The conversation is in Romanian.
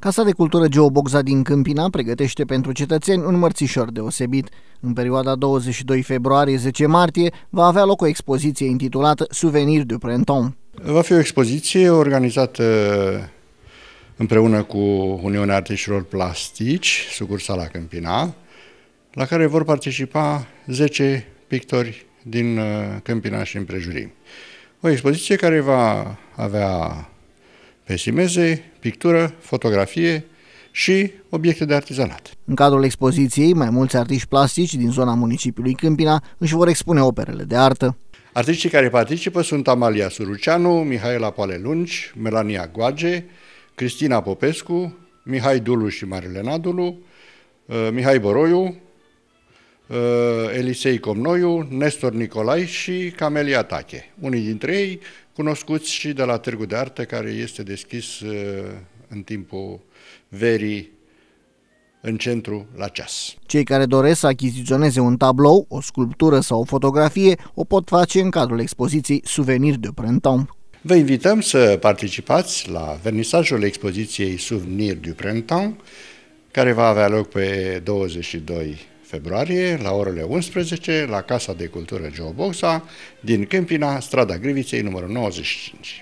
Casa de Cultură Geoboxa din Câmpina pregătește pentru cetățeni un mărțișor deosebit. În perioada 22 februarie-10 martie va avea loc o expoziție intitulată Souvenir du Printemps. Va fi o expoziție organizată împreună cu Uniunea Artiștilor Plastici, sucursala Câmpina, la care vor participa 10 pictori din uh, Câmpina și împrejurim. O expoziție care va avea pesimeze, pictură, fotografie și obiecte de artizanat. În cadrul expoziției, mai mulți artiști plastici din zona municipiului Câmpina își vor expune operele de artă. Artiștii care participă sunt Amalia Suruceanu, Mihaela Palelunci, Melania Goage, Cristina Popescu, Mihai Dulu și Marilena Dulu, uh, Mihai Boroiu, Uh, Elisei Comnoiu, Nestor Nicolai și Camelia Tache. Unii dintre ei cunoscuți și de la Târgu de Arte, care este deschis uh, în timpul verii în centru la ceas. Cei care doresc să achiziționeze un tablou, o sculptură sau o fotografie o pot face în cadrul expoziției Souvenir de Printemps. Vă invităm să participați la vernisajul expoziției Souvenir du Printemps, care va avea loc pe 22 februarie, la orele 11, la Casa de Cultură Geoboxa, din Câmpina, strada Griviței, numărul 95.